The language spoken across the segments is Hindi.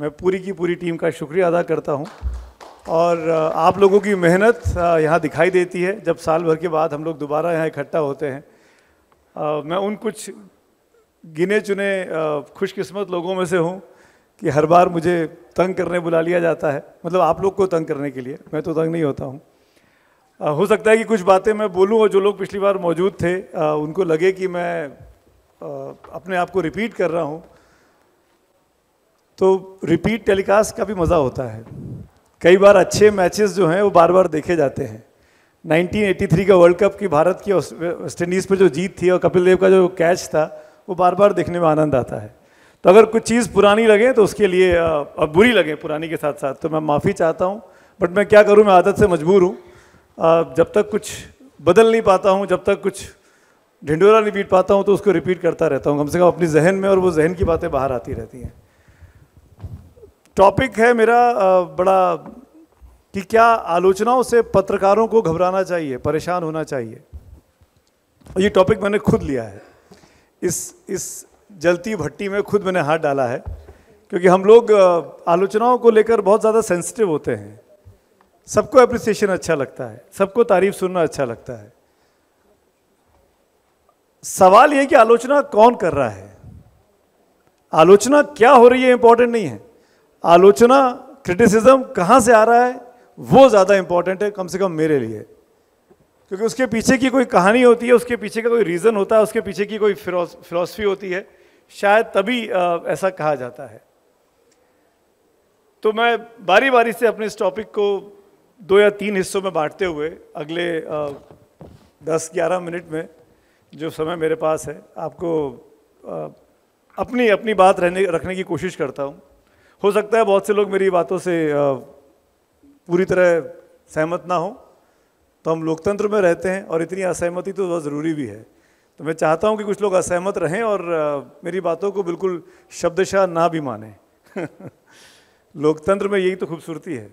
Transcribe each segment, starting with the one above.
मैं पूरी की पूरी टीम का शुक्रिया अदा करता हूँ और आप लोगों की मेहनत यहाँ दिखाई देती है जब साल भर के बाद हम लोग दोबारा यहाँ इकट्ठा होते हैं मैं उन कुछ गिने चुने खुशकिस्मत लोगों में से हूँ कि हर बार मुझे तंग करने बुला लिया जाता है मतलब आप लोग को तंग करने के लिए मैं तो तंग नहीं होता हूँ हो सकता है कि कुछ बातें मैं बोलूँ और जो लोग पिछली बार मौजूद थे आ, उनको लगे कि मैं आ, अपने आप को रिपीट कर रहा हूँ तो रिपीट टेलीकास्ट का भी मज़ा होता है कई बार अच्छे मैचेस जो हैं वो बार बार देखे जाते हैं 1983 का वर्ल्ड कप की भारत की वेस्ट इंडीज़ पर जो जीत थी और कपिल देव का जो कैच था वो बार बार देखने में आनंद आता है तो अगर कुछ चीज़ पुरानी लगे तो उसके लिए अब बुरी लगे पुरानी के साथ साथ तो मैं माफ़ी चाहता हूँ बट मैं क्या करूँ मैं आदत से मजबूर हूँ जब तक कुछ बदल नहीं पाता हूँ जब तक कुछ ढिंडोरा नहीं पीट पाता हूँ तो उसको रिपीट करता रहता हूँ कम से कम अपनी जहन में और वो जहन की बातें बाहर आती रहती हैं टॉपिक है मेरा बड़ा कि क्या आलोचनाओं से पत्रकारों को घबराना चाहिए परेशान होना चाहिए ये टॉपिक मैंने खुद लिया है इस इस जलती भट्टी में खुद मैंने हाथ डाला है क्योंकि हम लोग आलोचनाओं को लेकर बहुत ज़्यादा सेंसिटिव होते हैं सबको अप्रिसिएशन अच्छा लगता है सबको तारीफ सुनना अच्छा लगता है सवाल यह कि आलोचना कौन कर रहा है आलोचना क्या हो रही है इंपॉर्टेंट नहीं है आलोचना क्रिटिसिज्म कहाँ से आ रहा है वो ज़्यादा इम्पॉर्टेंट है कम से कम मेरे लिए क्योंकि उसके पीछे की कोई कहानी होती है उसके पीछे का कोई रीज़न होता है उसके पीछे की कोई फिलोसफी होती है शायद तभी आ, ऐसा कहा जाता है तो मैं बारी बारी से अपने इस टॉपिक को दो या तीन हिस्सों में बांटते हुए अगले दस ग्यारह मिनट में जो समय मेरे पास है आपको आ, अपनी अपनी बात रहने रखने की कोशिश करता हूँ हो सकता है बहुत से लोग मेरी बातों से पूरी तरह सहमत ना हो तो हम लोकतंत्र में रहते हैं और इतनी असहमति तो बहुत ज़रूरी भी है तो मैं चाहता हूँ कि कुछ लोग असहमत रहें और मेरी बातों को बिल्कुल शब्दशाह ना भी माने लोकतंत्र में यही तो खूबसूरती है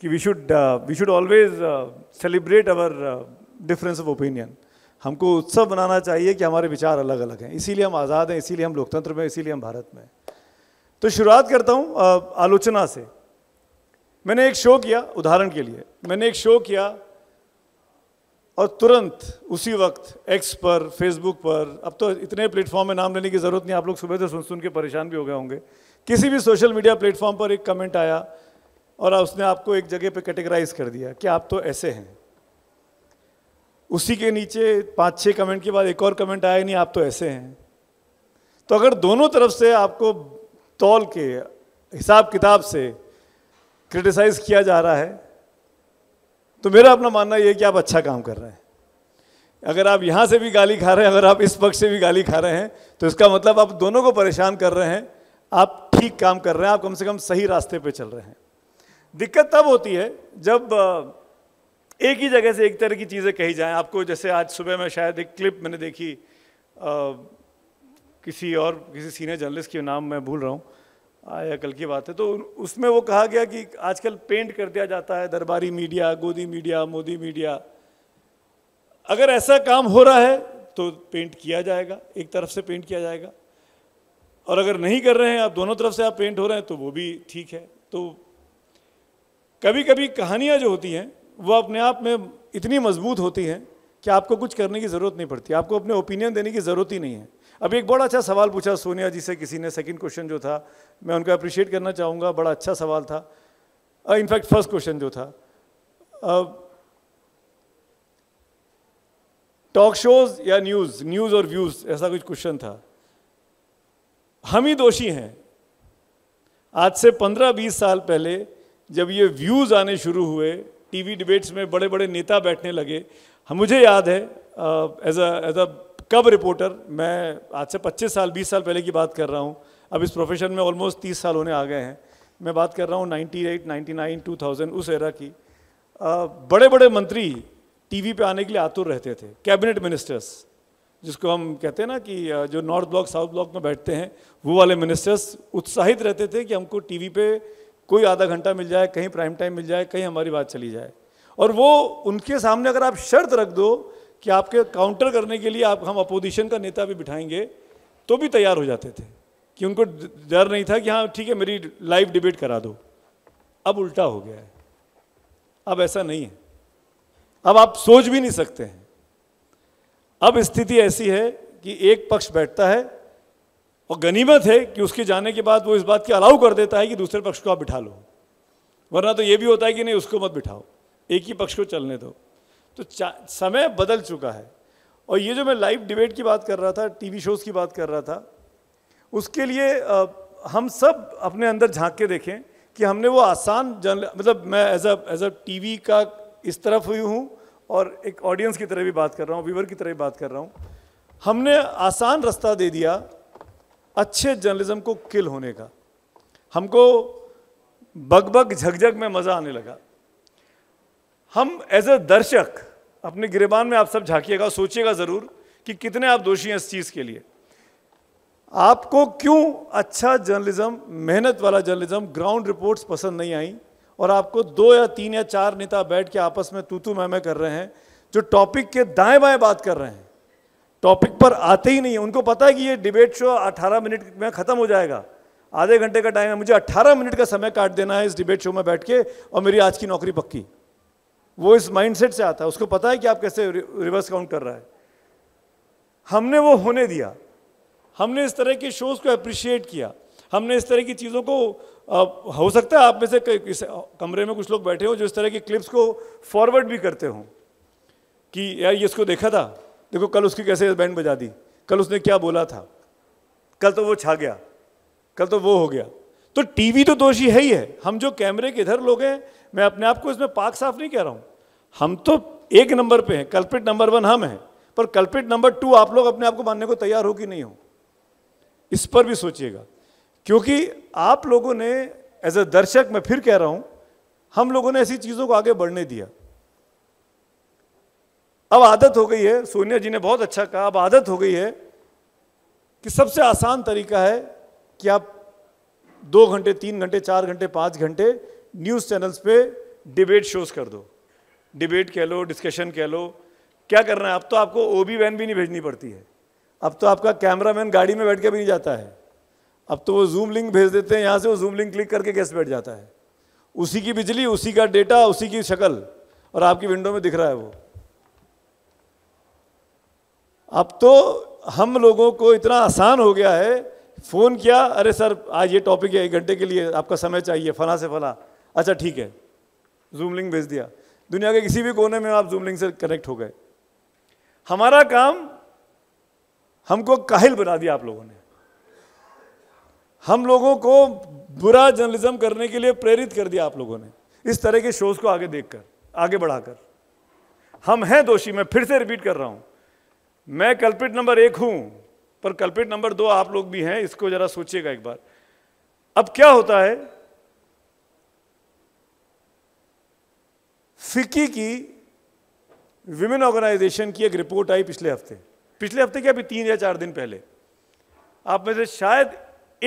कि we should we should always celebrate our difference of opinion हमको उत्सव बनाना चाहिए कि हमारे विचार अलग अलग हैं इसीलिए हम आज़ाद हैं इसीलिए हम लोकतंत्र में इसीलिए हम भारत में तो शुरुआत करता हूं आलोचना से मैंने एक शो किया उदाहरण के लिए मैंने एक शो किया और तुरंत उसी वक्त एक्स पर फेसबुक पर अब तो इतने प्लेटफॉर्म में नाम लेने की ज़रूरत नहीं आप लोग सुबह से सुन सुन के परेशान भी हो गए होंगे किसी भी सोशल मीडिया प्लेटफॉर्म पर एक कमेंट आया और उसने आपको एक जगह पे कैटेगराइज कर दिया कि आप तो ऐसे हैं उसी के नीचे पांच छह कमेंट के बाद एक और कमेंट आया नहीं आप तो ऐसे हैं तो अगर दोनों तरफ से आपको तौल के हिसाब किताब से क्रिटिसाइज़ किया जा रहा है तो मेरा अपना मानना यह कि आप अच्छा काम कर रहे हैं अगर आप यहाँ से भी गाली खा रहे हैं अगर आप इस पक्ष से भी गाली खा रहे हैं तो इसका मतलब आप दोनों को परेशान कर रहे हैं आप ठीक काम कर रहे हैं आप कम से कम सही रास्ते पर चल रहे हैं दिक्कत तब होती है जब एक ही जगह से एक तरह की चीज़ें कही जाएं आपको जैसे आज सुबह में शायद एक क्लिप मैंने देखी किसी और किसी सीनियर जर्नलिस्ट के नाम मैं भूल रहा हूँ आया कल की बात है तो उसमें वो कहा गया कि आजकल पेंट कर दिया जाता है दरबारी मीडिया गोदी मीडिया मोदी मीडिया अगर ऐसा काम हो रहा है तो पेंट किया जाएगा एक तरफ से पेंट किया जाएगा और अगर नहीं कर रहे हैं आप दोनों तरफ से आप पेंट हो रहे हैं तो वो भी ठीक है तो कभी कभी कहानियाँ जो होती हैं वो अपने आप में इतनी मजबूत होती हैं कि आपको कुछ करने की ज़रूरत नहीं पड़ती आपको अपने ओपिनियन देने की ज़रूरत ही नहीं है अभी एक बड़ा अच्छा सवाल पूछा सोनिया जी से किसी ने सेकंड क्वेश्चन जो था मैं उनका अप्रिशिएट करना चाहूँगा बड़ा अच्छा सवाल था इनफैक्ट फर्स्ट क्वेश्चन जो था टॉक uh, शोज या न्यूज़ न्यूज़ और व्यूज़ ऐसा कुछ क्वेश्चन था हम ही दोषी हैं आज से 15-20 साल पहले जब ये व्यूज़ आने शुरू हुए टीवी डिबेट्स में बड़े बड़े नेता बैठने लगे हम मुझे याद है एज अ एज अ कब रिपोर्टर मैं आज से 25 साल 20 साल पहले की बात कर रहा हूँ अब इस प्रोफेशन में ऑलमोस्ट 30 साल होने आ गए हैं मैं बात कर रहा हूँ 98, 99, 2000 उस एरा की आ, बड़े बड़े मंत्री टीवी पे आने के लिए आतुर रहते थे कैबिनेट मिनिस्टर्स जिसको हम कहते हैं ना कि जो नॉर्थ ब्लॉक साउथ ब्लॉक में बैठते हैं वो वाले मिनिस्टर्स उत्साहित रहते थे कि हमको टी वी कोई आधा घंटा मिल जाए कहीं प्राइम टाइम मिल जाए कहीं हमारी बात चली जाए और वो उनके सामने अगर आप शर्त रख दो कि आपके काउंटर करने के लिए आप हम अपोजिशन का नेता भी बिठाएंगे तो भी तैयार हो जाते थे कि उनको डर नहीं था कि हाँ ठीक है मेरी लाइव डिबेट करा दो अब उल्टा हो गया है अब ऐसा नहीं है अब आप सोच भी नहीं सकते हैं अब स्थिति ऐसी है कि एक पक्ष बैठता है और गनीमत है कि उसके जाने के बाद वो इस बात की अलाउ कर देता है कि दूसरे पक्ष को आप बिठा लो वरना तो ये भी होता है कि नहीं उसको मत बिठाओ एक ही पक्ष को चलने दो तो समय बदल चुका है और ये जो मैं लाइव डिबेट की बात कर रहा था टीवी शोज़ की बात कर रहा था उसके लिए आ, हम सब अपने अंदर झांक के देखें कि हमने वो आसान जन मतलब मैं as a as a TV का इस तरफ हुई हूँ और एक ऑडियंस की तरह भी बात कर रहा हूँ व्यूवर की तरह भी बात कर रहा हूँ हमने आसान रास्ता दे दिया अच्छे जर्नलिज्म को किल होने का हमको बग बग झकझक में मज़ा आने लगा हम एज अ दर्शक अपने गिरबान में आप सब झांकीेगा सोचिएगा ज़रूर कि कितने आप दोषी हैं इस चीज़ के लिए आपको क्यों अच्छा जर्नलिज्म मेहनत वाला जर्नलिज्म ग्राउंड रिपोर्ट्स पसंद नहीं आई और आपको दो या तीन या चार नेता बैठ के आपस में तू तू मैं मैं कर रहे हैं जो टॉपिक के दाएं बाएं बात कर रहे हैं टॉपिक पर आते ही नहीं है उनको पता है कि ये डिबेट शो 18 मिनट में ख़त्म हो जाएगा आधे घंटे का टाइम है मुझे 18 मिनट का समय काट देना है इस डिबेट शो में बैठ के और मेरी आज की नौकरी पक्की वो इस माइंडसेट से आता है उसको पता है कि आप कैसे रिवर्स काउंट कर रहा है हमने वो होने दिया हमने इस तरह के शोज़ को अप्रिशिएट किया हमने इस तरह की चीज़ों को आ, हो सकता है आप में से इस कमरे में कुछ लोग बैठे हो जो इस तरह की क्लिप्स को फॉरवर्ड भी करते हों कि यार ये इसको देखा था देखो कल उसकी कैसे बैंड बजा दी कल उसने क्या बोला था कल तो वो छा गया कल तो वो हो गया तो टीवी तो दोषी है ही है हम जो कैमरे के इधर लोग हैं मैं अपने आप को इसमें पाक साफ नहीं कह रहा हूँ हम तो एक नंबर पे हैं कल्पिट नंबर वन हम हैं पर कल्पिट नंबर टू आप लोग अपने आप को मानने को तैयार हो कि नहीं हो इस पर भी सोचिएगा क्योंकि आप लोगों ने एज अ दर्शक मैं फिर कह रहा हूं हम लोगों ने ऐसी चीज़ों को आगे बढ़ने दिया अब आदत हो गई है सोनिया जी ने बहुत अच्छा कहा अब आदत हो गई है कि सबसे आसान तरीका है कि आप दो घंटे तीन घंटे चार घंटे पांच घंटे न्यूज़ चैनल्स पे डिबेट शोज कर दो डिबेट कह लो डिस्कशन कह लो क्या करना है अब तो आपको ओ बी वैन भी नहीं भेजनी पड़ती है अब तो आपका कैमरा मैन गाड़ी में बैठ के भी नहीं जाता है अब तो वो जूम लिंक भेज देते हैं यहाँ से वो जूम लिंक क्लिक करके कैसे बैठ जाता है उसी की बिजली उसी का डेटा उसी की शक्ल और आपकी विंडो में दिख रहा है वो अब तो हम लोगों को इतना आसान हो गया है फ़ोन किया अरे सर आज ये टॉपिक है एक घंटे के लिए आपका समय चाहिए फला से फला अच्छा ठीक है जूम लिंक भेज दिया दुनिया के किसी भी कोने में आप जूम लिंक से कनेक्ट हो गए हमारा काम हमको काहिल बना दिया आप लोगों ने हम लोगों को बुरा जर्नलिज्म करने के लिए प्रेरित कर दिया आप लोगों ने इस तरह के शोज को आगे देखकर आगे बढ़ाकर हम हैं दोषी मैं फिर से रिपीट कर रहा हूं मैं कल्पित नंबर एक हूं पर कल्पित नंबर दो आप लोग भी हैं इसको जरा सोचिएगा एक बार अब क्या होता है फिक्की की विमेन ऑर्गेनाइजेशन की एक रिपोर्ट आई पिछले हफ्ते पिछले हफ्ते क्या अभी तीन या चार दिन पहले आप में से शायद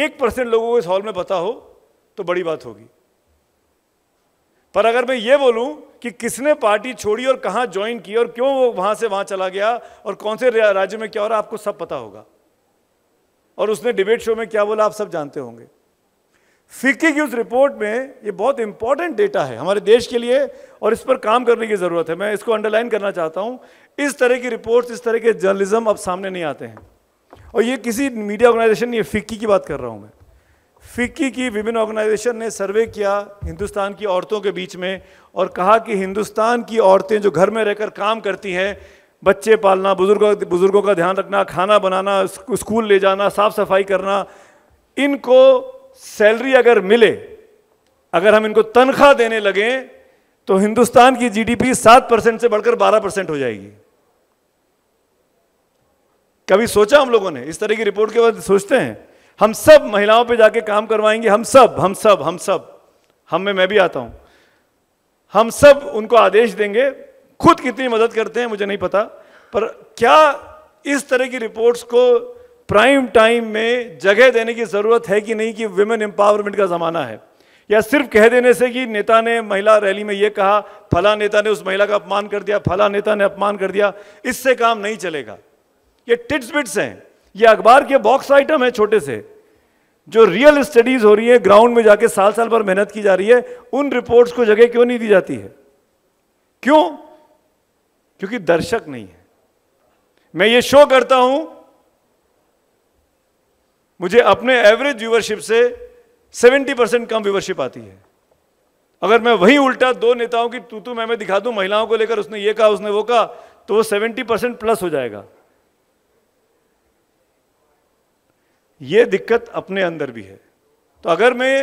एक परसेंट लोगों को इस हॉल में पता हो तो बड़ी बात होगी पर अगर मैं ये बोलूं कि किसने पार्टी छोड़ी और कहां ज्वाइन की और क्यों वो वहां से वहां चला गया और कौन से राज्य में क्या हो रहा आपको सब पता होगा और उसने डिबेट शो में क्या बोला आप सब जानते होंगे फिक्की की उस रिपोर्ट में ये बहुत इंपॉर्टेंट डेटा है हमारे देश के लिए और इस पर काम करने की ज़रूरत है मैं इसको अंडरलाइन करना चाहता हूँ इस तरह की रिपोर्ट्स इस तरह के जर्नलिज्म अब सामने नहीं आते हैं और ये किसी मीडिया ऑर्गेनाइजेशन ये फिक्की की बात कर रहा हूँ मैं फिक्की की विभिन्न ऑर्गेनाइजेशन ने सर्वे किया हिंदुस्तान की औरतों के बीच में और कहा कि हिंदुस्तान की औरतें जो घर में रहकर काम करती हैं बच्चे पालना बुजुर्गों बुजुर्गों का ध्यान रखना खाना बनाना स्कूल ले जाना साफ़ सफाई करना इनको सैलरी अगर मिले अगर हम इनको तनख्वाह देने लगे तो हिंदुस्तान की जीडीपी सात परसेंट से बढ़कर बारह परसेंट हो जाएगी कभी सोचा हम लोगों ने इस तरह की रिपोर्ट के बाद सोचते हैं हम सब महिलाओं पे जाके काम करवाएंगे हम सब हम सब हम सब हम में मैं भी आता हूं हम सब उनको आदेश देंगे खुद कितनी मदद करते हैं मुझे नहीं पता पर क्या इस तरह की रिपोर्ट्स को प्राइम टाइम में जगह देने की ज़रूरत है कि नहीं कि वुमेन एम्पावरमेंट का ज़माना है या सिर्फ कह देने से कि नेता ने महिला रैली में यह कहा फला नेता ने उस महिला का अपमान कर दिया फला नेता ने अपमान कर दिया इससे काम नहीं चलेगा ये टिट्स बिट्स हैं ये अखबार के बॉक्स आइटम है छोटे से जो रियल स्टडीज़ हो रही है ग्राउंड में जाके साल साल भर मेहनत की जा रही है उन रिपोर्ट्स को जगह क्यों नहीं दी जाती है क्यों क्योंकि दर्शक नहीं है मैं ये शो करता हूं मुझे अपने एवरेज व्यूवरशिप से 70 परसेंट कम व्यूवरशिप आती है अगर मैं वही उल्टा दो नेताओं की तू तू मैं मैं दिखा दूं महिलाओं को लेकर उसने ये कहा उसने वो कहा तो वो 70 परसेंट प्लस हो जाएगा ये दिक्कत अपने अंदर भी है तो अगर मैं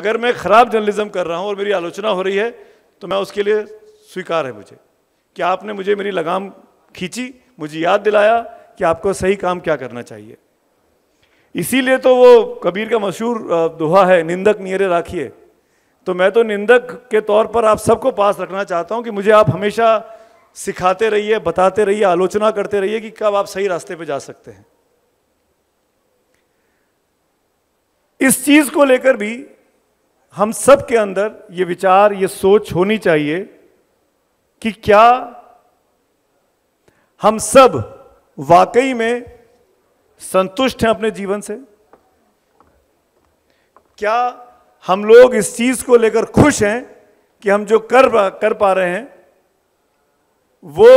अगर मैं ख़राब जर्नलिज्म कर रहा हूं और मेरी आलोचना हो रही है तो मैं उसके लिए स्वीकार है मुझे कि आपने मुझे मेरी लगाम खींची मुझे याद दिलाया कि आपको सही काम क्या करना चाहिए इसीलिए तो वो कबीर का मशहूर दोहा है निंदक नियरे राखिए तो मैं तो निंदक के तौर पर आप सबको पास रखना चाहता हूँ कि मुझे आप हमेशा सिखाते रहिए बताते रहिए आलोचना करते रहिए कि कब आप सही रास्ते पर जा सकते हैं इस चीज़ को लेकर भी हम सब के अंदर ये विचार ये सोच होनी चाहिए कि क्या हम सब वाकई में संतुष्ट हैं अपने जीवन से क्या हम लोग इस चीज को लेकर खुश हैं कि हम जो कर कर पा रहे हैं वो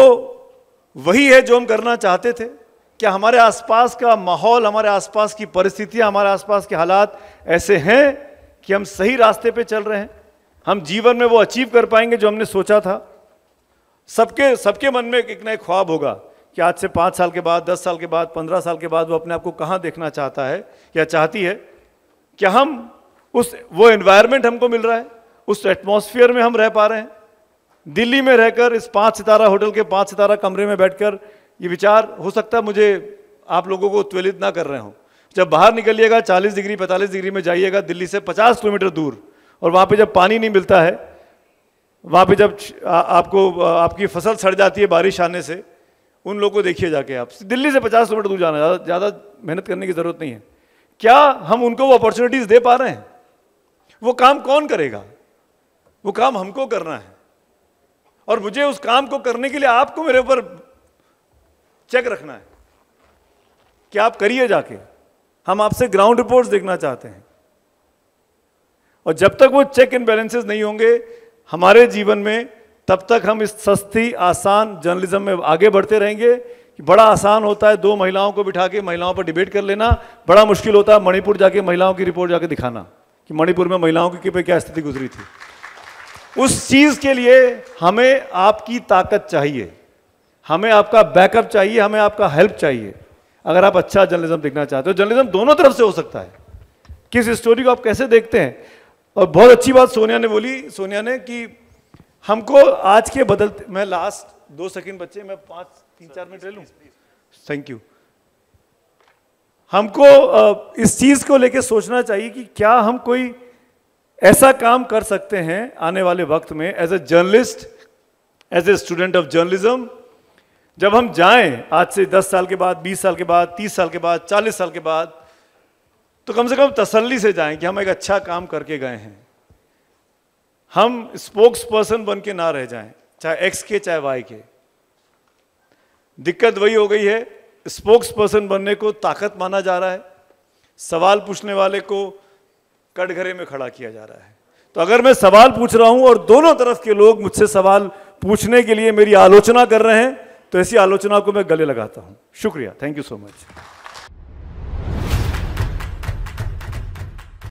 वही है जो हम करना चाहते थे क्या हमारे आसपास का माहौल हमारे आसपास की परिस्थितियां हमारे आसपास के हालात ऐसे हैं कि हम सही रास्ते पे चल रहे हैं हम जीवन में वो अचीव कर पाएंगे जो हमने सोचा था सबके सबके मन में एक नए ख्वाब होगा कि आज से पाँच साल के बाद दस साल के बाद पंद्रह साल के बाद वो अपने आप को कहाँ देखना चाहता है या चाहती है क्या हम उस वो एनवायरनमेंट हमको मिल रहा है उस एटमॉस्फेयर में हम रह पा रहे हैं दिल्ली में रहकर इस पाँच सितारा होटल के पाँच सितारा कमरे में बैठकर ये विचार हो सकता है मुझे आप लोगों को उत्वेलित ना कर रहे हो जब बाहर निकलिएगा 40 डिग्री 45 डिग्री में जाइएगा दिल्ली से 50 किलोमीटर दूर और वहाँ पे जब पानी नहीं मिलता है वहाँ पे जब आ, आपको आ, आपकी फसल सड़ जाती है बारिश आने से उन लोगों को देखिए जाके आप दिल्ली से पचास किलोमीटर दूर जाना ज़्यादा मेहनत करने की ज़रूरत नहीं है क्या हम उनको वो अपॉर्चुनिटीज़ दे पा रहे हैं वो काम कौन करेगा वो काम हमको करना है और मुझे उस काम को करने के लिए आपको मेरे ऊपर चेक रखना है कि आप करिए जाके हम आपसे ग्राउंड रिपोर्ट्स देखना चाहते हैं और जब तक वो चेक एंड बैलेंसेस नहीं होंगे हमारे जीवन में तब तक हम इस सस्ती आसान जर्नलिज्म में आगे बढ़ते रहेंगे कि बड़ा आसान होता है दो महिलाओं को बिठा के महिलाओं पर डिबेट कर लेना बड़ा मुश्किल होता है मणिपुर जाके महिलाओं की रिपोर्ट जाके दिखाना कि मणिपुर में महिलाओं की पे क्या स्थिति गुजरी थी उस चीज़ के लिए हमें आपकी ताकत चाहिए हमें आपका बैकअप चाहिए हमें आपका हेल्प चाहिए अगर आप अच्छा जर्नलिज्म देखना चाहते हो जर्नलिज्म दोनों तरफ से हो सकता है किस स्टोरी को आप कैसे देखते हैं और बहुत अच्छी बात सोनिया ने बोली सोनिया ने कि हमको आज के बदलते मैं लास्ट दो सेकंड बच्चे मैं पांच तीन चार मिनट ले लू थैंक यू हमको इस चीज़ को लेकर सोचना चाहिए कि क्या हम कोई ऐसा काम कर सकते हैं आने वाले वक्त में as a journalist as a student of journalism जब हम जाएं आज से 10 साल के बाद 20 साल के बाद 30 साल के बाद 40 साल के बाद तो कम से कम तसल्ली से जाएं कि हम एक अच्छा काम करके गए हैं हम स्पोक्स पर्सन बन के ना रह जाएं चाहे एक्स के चाहे वाई के दिक्कत वही हो गई है स्पोक्स पर्सन बनने को ताकत माना जा रहा है सवाल पूछने वाले को कटघरे में खड़ा किया जा रहा है तो अगर मैं सवाल पूछ रहा हूं और दोनों तरफ के लोग मुझसे सवाल पूछने के लिए मेरी आलोचना कर रहे हैं तो ऐसी आलोचना को मैं गले लगाता हूं शुक्रिया थैंक यू सो मच